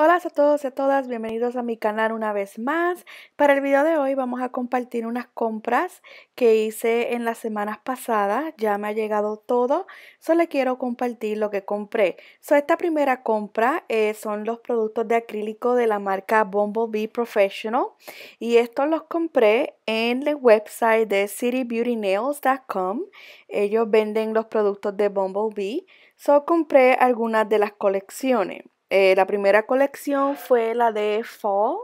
Hola a todos y a todas, bienvenidos a mi canal una vez más. Para el video de hoy vamos a compartir unas compras que hice en las semanas pasadas. Ya me ha llegado todo, solo quiero compartir lo que compré. So, esta primera compra eh, son los productos de acrílico de la marca Bumblebee Professional. Y estos los compré en el website de citybeautynails.com. Ellos venden los productos de Bumblebee. So compré algunas de las colecciones. Eh, la primera colección fue la de Fall,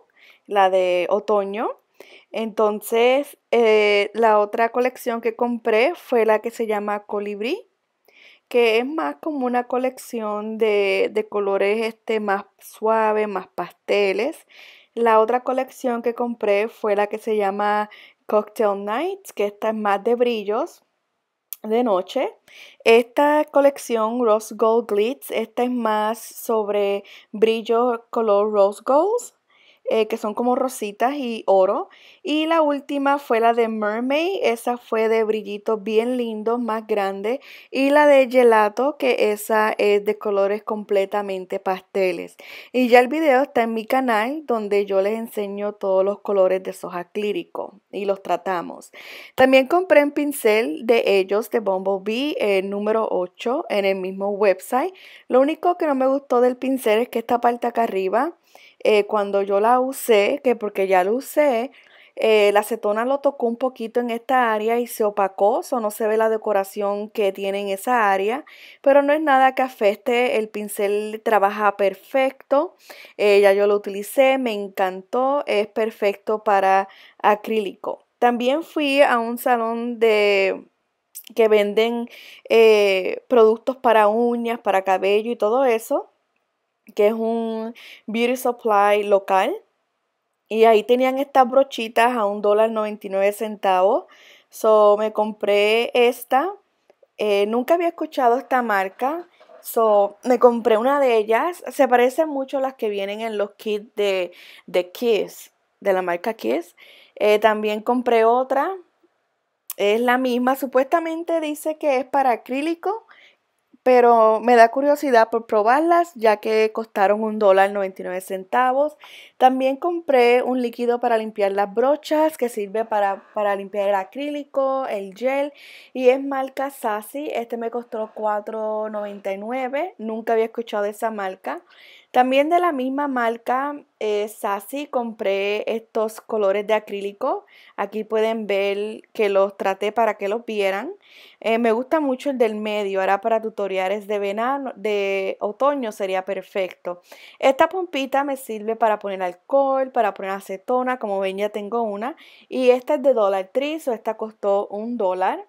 la de otoño. Entonces, eh, la otra colección que compré fue la que se llama Colibri, que es más como una colección de, colores este, más suaves, más pasteles. La otra colección que compré fue la que se llama Cocktail Nights, que esta es más de brillos de noche. Esta colección Rose Gold Glitz, esta es más sobre brillo color rose gold eh, que son como rositas y oro. Y la última fue la de Mermaid, esa fue de brillitos bien lindos, más grande. Y la de Gelato, que esa es de colores completamente pasteles. Y ya el video está en mi canal, donde yo les enseño todos los colores de soja clírico y los tratamos. También compré un pincel de ellos, de Bumblebee, el eh, número 8, en el mismo website. Lo único que no me gustó del pincel es que esta parte acá arriba eh, cuando yo la usé, que porque ya la usé, eh, la acetona lo tocó un poquito en esta área y se opacó, so no se ve la decoración que tiene en esa área, pero no es nada que afecte, el pincel trabaja perfecto, eh, ya yo lo utilicé, me encantó, es perfecto para acrílico. También fui a un salón de que venden productos para uñas, para cabello y todo eso que es un beauty supply local. Y ahí tenían estas brochitas a un dólar 99 centavos. So me compré esta. Eh, nunca había escuchado esta marca. So me compré una de ellas. Se parecen mucho a las que vienen en los kits de, de Kiss, de la marca Kiss. Eh, también compré otra. Es la misma. Supuestamente dice que es para acrílico pero me da curiosidad por probarlas ya que costaron un dólar 99 centavos. También compré un líquido para limpiar las brochas que sirve para, para limpiar el acrílico, el gel y es marca Sassy. Este me costó 4.99, nunca había escuchado de esa marca. También de la misma marca eh, Sassy compré estos colores de acrílico. Aquí pueden ver que los traté para que los vieran. Eh, me gusta mucho el del medio. Ahora para tutoriales de de otoño sería perfecto. Esta pompita me sirve para poner alcohol, para poner acetona. Como ven ya tengo una. Y esta es de Dollar Tree, o esta costó un dólar.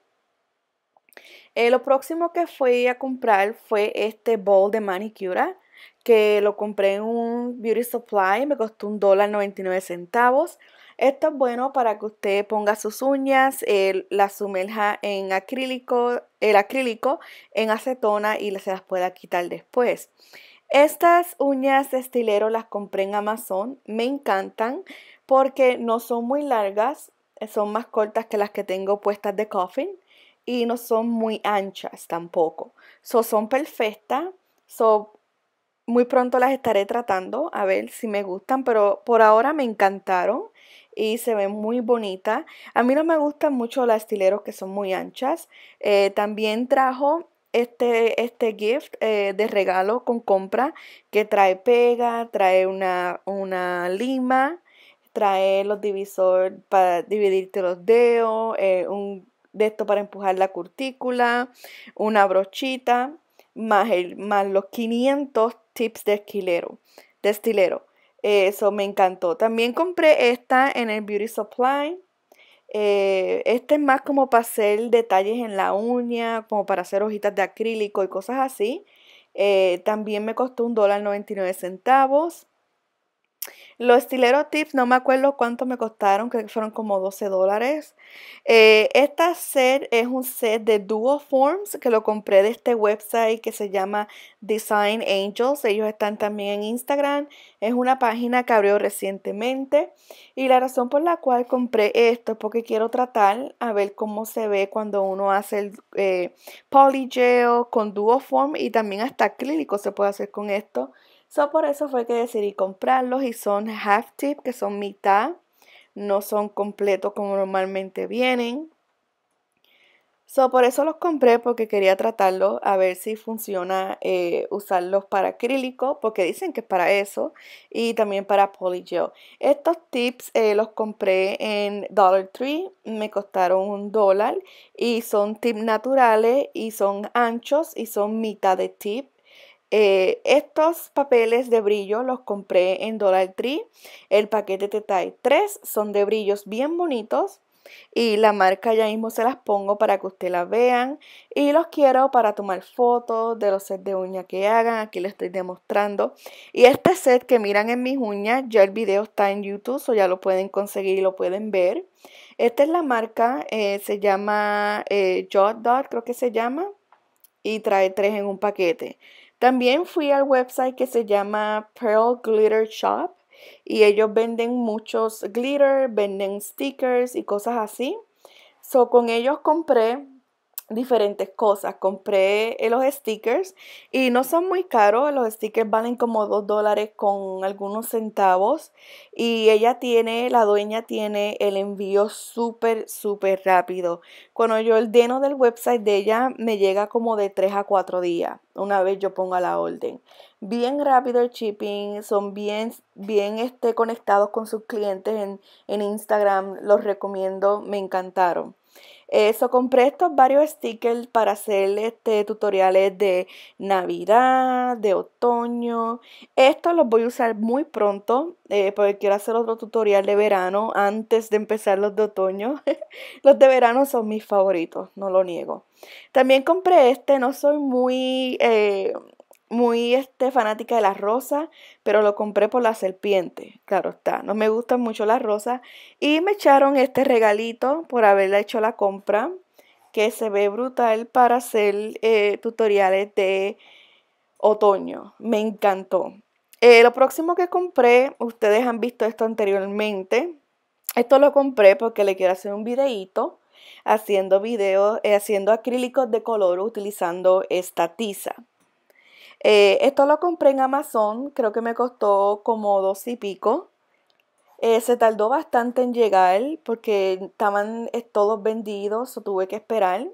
Eh, lo próximo que fui a comprar fue este bowl de manicura que lo compré en un beauty supply, me costó un dólar 99 centavos. Esto es bueno para que usted ponga sus uñas, la las sumerja en acrílico, el acrílico en acetona y se las pueda quitar después. Estas uñas de estilero las compré en Amazon, me encantan porque no son muy largas, eh, son más cortas que las que tengo puestas de coffin y no son muy anchas tampoco. son perfectas, son muy pronto las estaré tratando a ver si me gustan, pero por ahora me encantaron y se ven muy bonitas. A mí no me gustan mucho las estileros que son muy anchas. Eh, también trajo este, este gift eh, de regalo con compra que trae pega, trae una, una lima, trae los divisores para dividirte los dedos, eh, un de esto para empujar la cutícula, una brochita, más, el, más los 500 tips de esquilero, de estilero. Eso me encantó. También compré esta en el Beauty Supply. Eh, este es más como para hacer detalles en la uña, como para hacer hojitas de acrílico y cosas así. Eh, también me costó un dólar 99 centavos. Los estileros tips, no me acuerdo cuánto me costaron, creo que fueron como 12 dólares. Eh, esta set es un set de Duo Forms que lo compré de este website que se llama Design Angels. Ellos están también en Instagram. Es una página que abrió recientemente. Y la razón por la cual compré esto es porque quiero tratar a ver cómo se ve cuando uno hace el eh, poly gel con Duo Form y también hasta acrílico se puede hacer con esto. So, por eso fue que decidí comprarlos y son half tip, que son mitad. No son completos como normalmente vienen. So, por eso los compré porque quería tratarlos a ver si funciona eh, usarlos para acrílico, porque dicen que es para eso, y también para polygel. Estos tips eh, los compré en Dollar Tree, me costaron un dólar, y son tips naturales, y son anchos, y son mitad de tip. Eh, estos papeles de brillo los compré en Dollar Tree. El paquete te trae tres, son de brillos bien bonitos. Y la marca ya mismo se las pongo para que ustedes las vean. Y los quiero para tomar fotos de los sets de uñas que hagan. Aquí les estoy demostrando. Y este set que miran en mis uñas, ya el video está en YouTube, o ya lo pueden conseguir y lo pueden ver. Esta es la marca, eh, se llama eh, Jot Dot, creo que se llama. Y trae tres en un paquete. También fui al website que se llama Pearl Glitter Shop y ellos venden muchos glitter, venden stickers y cosas así. So con ellos compré diferentes cosas. Compré eh, los stickers y no son muy caros. Los stickers valen como 2 dólares con algunos centavos. Y ella tiene, la dueña tiene el envío súper, súper rápido. Cuando yo ordeno del website de ella, me llega como de 3 a 4 días. Una vez yo ponga la orden. Bien rápido el shipping, son bien, bien este, conectados con sus clientes en, en Instagram. Los recomiendo, me encantaron. Eso, eh, compré estos varios stickers para hacer este, tutoriales de Navidad, de otoño. Estos los voy a usar muy pronto eh, porque quiero hacer otro tutorial de verano antes de empezar los de otoño. los de verano son mis favoritos, no lo niego. También compré este, no soy muy... Eh, muy este, fanática de las rosas, pero lo compré por la serpiente, claro está. No me gustan mucho las rosas. Y me echaron este regalito por haberle hecho la compra, que se ve brutal para hacer eh, tutoriales de otoño. Me encantó. Eh, lo próximo que compré, ustedes han visto esto anteriormente. Esto lo compré porque le quiero hacer un videíto haciendo videos, eh, haciendo acrílicos de color utilizando esta tiza. Eh, esto lo compré en Amazon, creo que me costó como dos y pico. Eh, se tardó bastante en llegar porque estaban eh, todos vendidos, o tuve que esperar.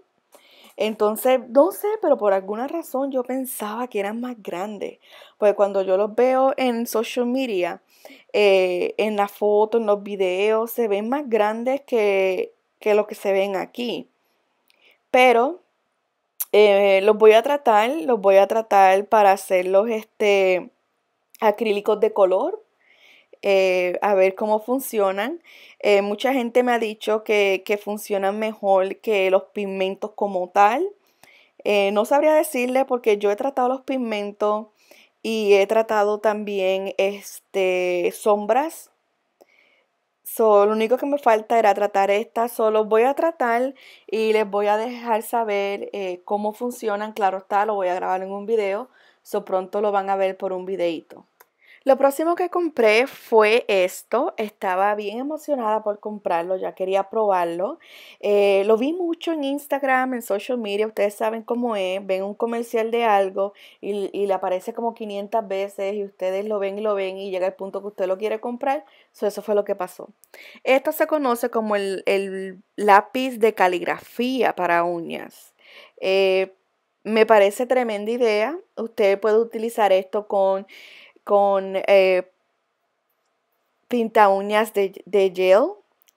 Entonces, no sé, pero por alguna razón yo pensaba que eran más grandes. Porque cuando yo los veo en social media, en las fotos, en los videos, se ven más grandes que, que lo que se ven aquí. Pero eh, los voy a tratar, los voy a tratar para hacerlos este, acrílicos de color, eh, a ver cómo funcionan. Eh, mucha gente me ha dicho que, funcionan mejor que los pigmentos como tal. no sabría decirle porque yo he tratado los pigmentos y he tratado también este, sombras So, lo único que me falta era tratar esta, solo voy a tratar y les voy a dejar saber eh, cómo funcionan, claro está, lo voy a grabar en un video, so pronto lo van a ver por un videito. Lo próximo que compré fue esto. Estaba bien emocionada por comprarlo, ya quería probarlo. Eh, lo vi mucho en Instagram, en social media. Ustedes saben cómo es. Ven un comercial de algo y, le aparece como 500 veces y ustedes lo ven y lo ven y llega el punto que usted lo quiere comprar. eso fue lo que pasó. Esto se conoce como el, lápiz de caligrafía para uñas. Eh, me parece tremenda idea. Usted puede utilizar esto con con eh, pinta uñas de, gel.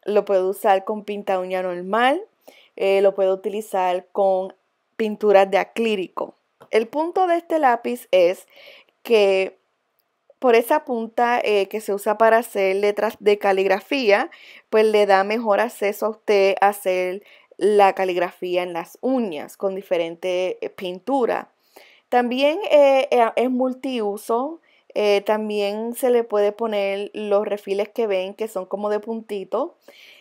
Lo puedo usar con pinta uña normal. Eh, lo puedo utilizar con pinturas de acrílico. El punto de este lápiz es que por esa punta eh, que se usa para hacer letras de caligrafía, pues le da mejor acceso a usted a hacer la caligrafía en las uñas con diferente pintura. También es multiuso, eh, también se le puede poner los refiles que ven que son como de puntito.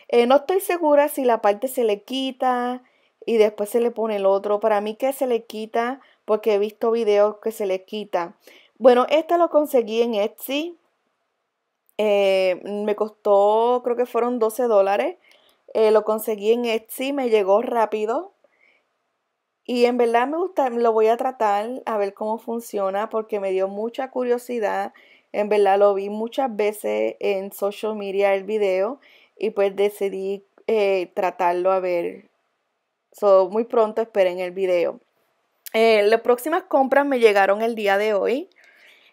Eh, no estoy segura si la parte se le quita y después se le pone el otro. Para mí que se le quita porque he visto videos que se le quita. Bueno, este lo conseguí en Etsy. Eh, me costó, creo que fueron 12 dólares. lo conseguí en Etsy, me llegó rápido. Y en verdad me gusta, lo voy a tratar a ver cómo funciona porque me dio mucha curiosidad. En verdad lo vi muchas veces en social media el video y pues decidí eh, tratarlo a ver. So, muy pronto esperen el video. Eh, las próximas compras me llegaron el día de hoy.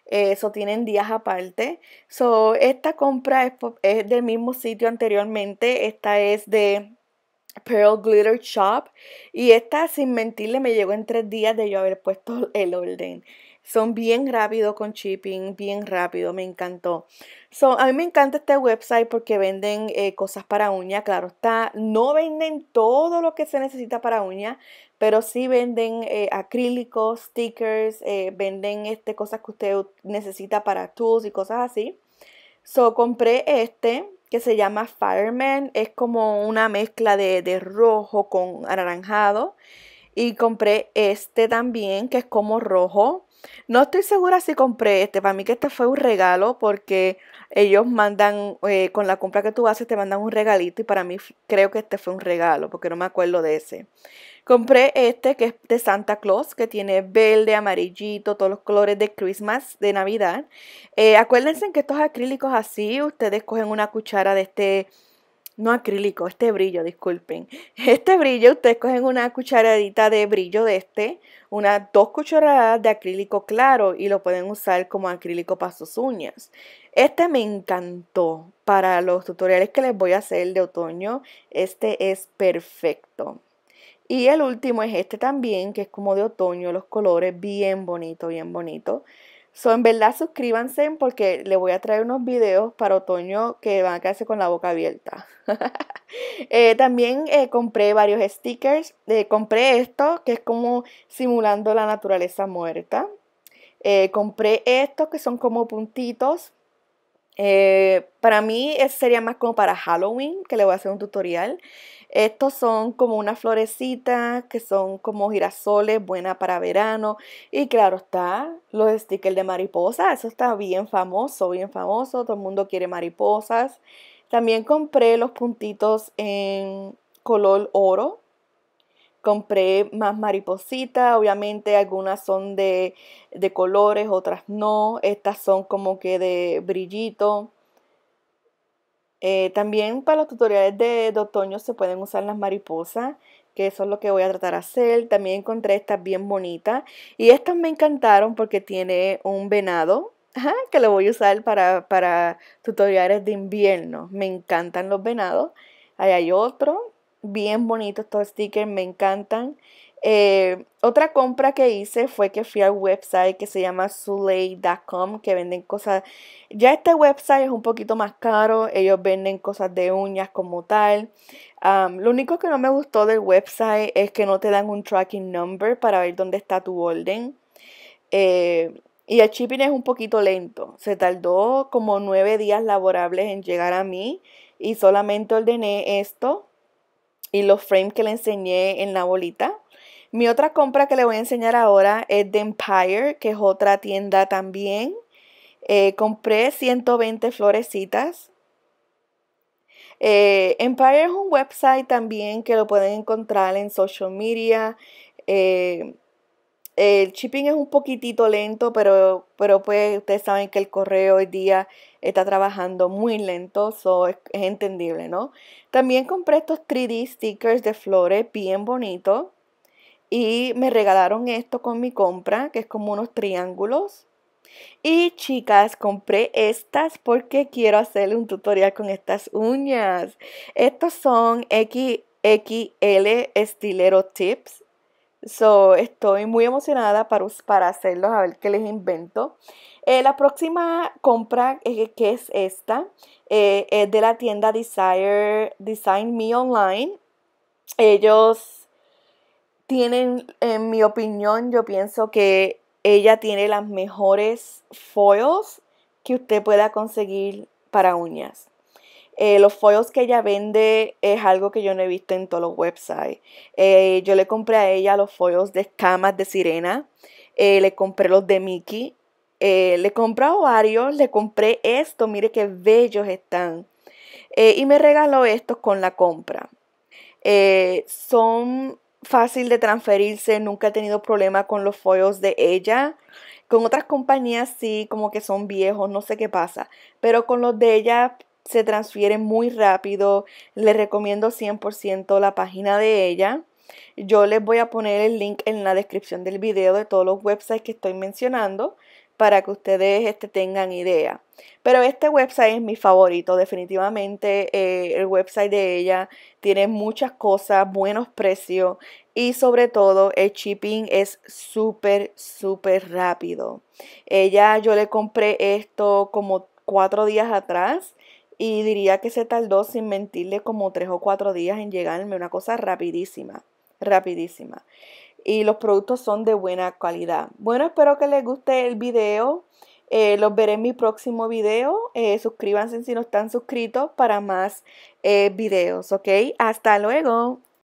Eso eh, tienen días aparte. So, esta compra es del mismo sitio anteriormente. Esta es de Pearl Glitter Shop. Y esta, sin mentirle, me llegó en tres días de yo haber puesto el orden. Son bien rápido con shipping, bien rápido, me encantó. So, a mí me encanta este website porque venden eh, cosas para uña, claro está. No venden todo lo que se necesita para uña, pero sí venden eh, acrílicos, stickers, eh, venden este, cosas que usted necesita para tools y cosas así. So, compré este que se llama Fireman. Es como una mezcla de, rojo con anaranjado. Y compré este también, que es como rojo. No estoy segura si compré este. Para mí que este fue un regalo porque ellos mandan, eh, con la compra que tú haces, te mandan un regalito y para mí creo que este fue un regalo porque no me acuerdo de ese. Compré este que es de Santa Claus, que tiene verde, amarillito, todos los colores de Christmas, de Navidad. Eh, acuérdense que estos acrílicos así, ustedes cogen una cuchara de este, no acrílico, este brillo, disculpen. Este brillo, ustedes cogen una cucharadita de brillo de este, unas dos cucharadas de acrílico claro y lo pueden usar como acrílico para sus uñas. Este me encantó para los tutoriales que les voy a hacer de otoño. Este es perfecto. Y el último es este también, que es como de otoño, los colores, bien bonito, bien bonito. So, en verdad, suscríbanse porque le voy a traer unos videos para otoño que van a quedarse con la boca abierta. Eh, también eh, compré varios stickers. Eh, compré esto, que es como simulando la naturaleza muerta. compré estos, que son como puntitos. para mí, sería más como para Halloween, que le voy a hacer un tutorial. Estos son como unas florecitas que son como girasoles, buena para verano. Y claro está, los stickers de mariposa, eso está bien famoso, bien famoso, todo el mundo quiere mariposas. También compré los puntitos en color oro. Compré más maripositas, obviamente algunas son de, de colores, otras no. Estas son como que de brillito. Eh, también para los tutoriales de, otoño se pueden usar las mariposas, que eso es lo que voy a tratar de hacer. También encontré estas bien bonitas. Y estas me encantaron porque tiene un venado, que lo voy a usar para, para tutoriales de invierno. Me encantan los venados. Ahí hay otro, bien bonito estos stickers, me encantan. Eh, otra compra que hice fue que fui al website que se llama Suley.com que venden cosas. Ya este website es un poquito más caro, ellos venden cosas de uñas como tal. lo único que no me gustó del website es que no te dan un tracking number para ver dónde está tu orden. Eh, y el shipping es un poquito lento. Se tardó como nueve días laborables en llegar a mí y solamente ordené esto y los frames que le enseñé en la bolita. Mi otra compra que le voy a enseñar ahora es de Empire, que es otra tienda también. Eh, compré 120 florecitas. Eh, Empire es un website también que lo pueden encontrar en social media. Eh, el shipping es un poquitito lento, pero, pero pues ustedes saben que el correo hoy día está trabajando muy lento, so es entendible, ¿no? También compré estos 3D stickers de flores bien bonitos. Y me regalaron esto con mi compra, que es como unos triángulos. Y chicas, compré estas porque quiero hacerle un tutorial con estas uñas. Estos son XXL Estilero Tips. So, estoy muy emocionada para, para hacerlos, a ver qué les invento. Eh, la próxima compra, eh, que es esta, eh, es de la tienda Desire Design Me Online. Ellos tienen, en mi opinión, yo pienso que ella tiene las mejores foils que usted pueda conseguir para uñas. Eh, los foils que ella vende es algo que yo no he visto en todos los websites. Eh, yo le compré a ella los foils de escamas de sirena, eh, le compré los de Mickey, le compré varios, le compré esto, mire qué bellos están. y me regaló estos con la compra. son fácil de transferirse, nunca he tenido problema con los foils de ella. Con otras compañías sí, como que son viejos, no sé qué pasa, pero con los de ella se transfiere muy rápido. Les recomiendo 100% la página de ella. Yo les voy a poner el link en la descripción del video de todos los websites que estoy mencionando para que ustedes este, tengan idea. Pero este website es mi favorito, definitivamente eh, el website de ella tiene muchas cosas, buenos precios y sobre todo el shipping es súper, súper rápido. Ella, yo le compré esto como cuatro días atrás y diría que se tardó sin mentirle como tres o cuatro días en llegarme, una cosa rapidísima, rapidísima y los productos son de buena calidad. Bueno, espero que les guste el video. Eh, los veré en mi próximo video. Eh, suscríbanse si no están suscritos para más eh, videos, ¿ok? Hasta luego.